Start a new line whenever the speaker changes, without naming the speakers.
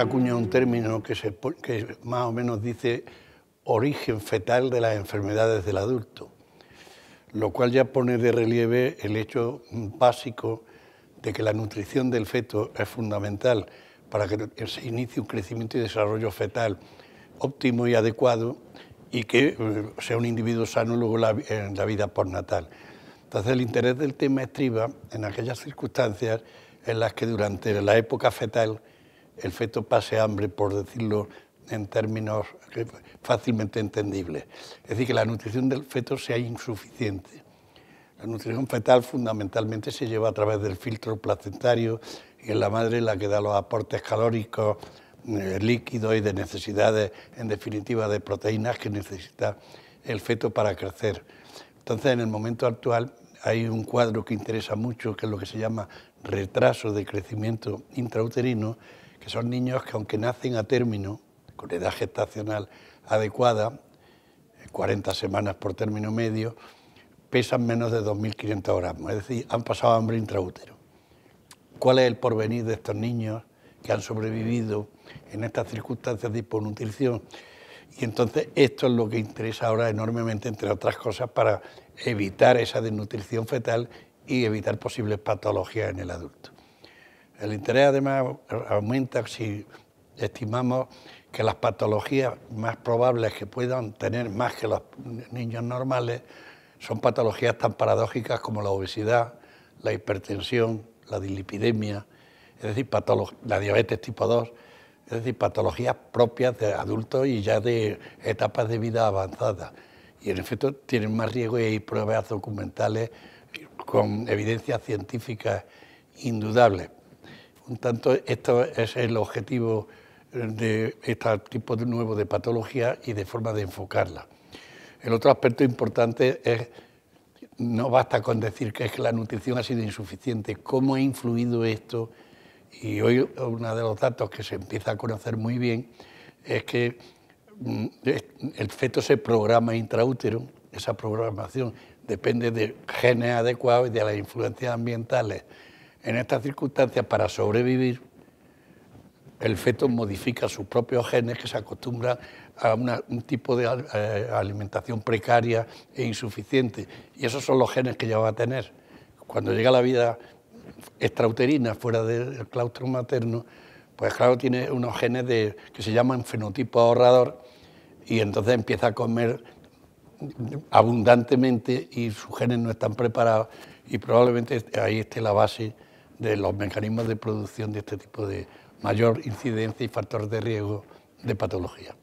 acuña un término que, se, más o menos dice origen fetal de las enfermedades del adulto, lo cual ya pone de relieve el hecho básico de que la nutrición del feto es fundamental para que se inicie un crecimiento y desarrollo fetal óptimo y adecuado y que eh, sea un individuo sano luego en la vida postnatal. Entonces el interés del tema estriba en aquellas circunstancias en las que durante la época fetal el feto pase hambre, por decirlo en términos fácilmente entendibles. Es decir, que la nutrición del feto sea insuficiente. La nutrición fetal fundamentalmente se lleva a través del filtro placentario y es la madre la que da los aportes calóricos, eh, líquidos y de necesidades, en definitiva, de proteínas que necesita el feto para crecer. Entonces, en el momento actual hay un cuadro que interesa mucho, que es lo que se llama retraso de crecimiento intrauterino, que son niños que aunque nacen a término, con edad gestacional adecuada, 40 eh, semanas por término medio, pesan menos de 2.500 gramos, es decir, han pasado hambre intraútero. ¿Cuál es el porvenir de estos niños que han sobrevivido en estas circunstancias de hiponutrición? Y entonces esto es lo que interesa ahora enormemente, entre otras cosas, para evitar esa desnutrición fetal y evitar posibles patologías en el adulto. El interés además aumenta si estimamos que las patologías más probables que puedan tener más que los niños normales son patologías tan paradójicas como la obesidad, la hipertensión, la dilipidemia, es decir, la diabetes tipo 2, es decir, patologías propias de adultos y ya de etapas de vida avanzadas. Y en efecto tienen más riesgo y hay pruebas documentales con evidencias científicas indudables tanto, esto es el objetivo eh, de este tipo de nuevo de patología y de forma de enfocarla. El otro aspecto importante es, no basta con decir que es que la nutrición ha sido insuficiente, cómo ha influido esto. Y hoy uno de los datos que se empieza a conocer muy bien es que mm, el feto se programa intraútero, esa programación depende de genes adecuados y de las influencias ambientales en estas circunstancias, para sobrevivir, el feto modifica sus propios genes que se acostumbra a un tipo de eh, alimentación precaria e insuficiente. Y esos son los genes que ya va a tener. Cuando llega la vida extrauterina, fuera del claustro materno, pues claro, tiene unos genes de, que se llaman fenotipo ahorrador y entonces empieza a comer abundantemente y sus genes no están preparados y probablemente ahí esté la base de los mecanismos de producción de este tipo de mayor incidencia y factor de riesgo de patología.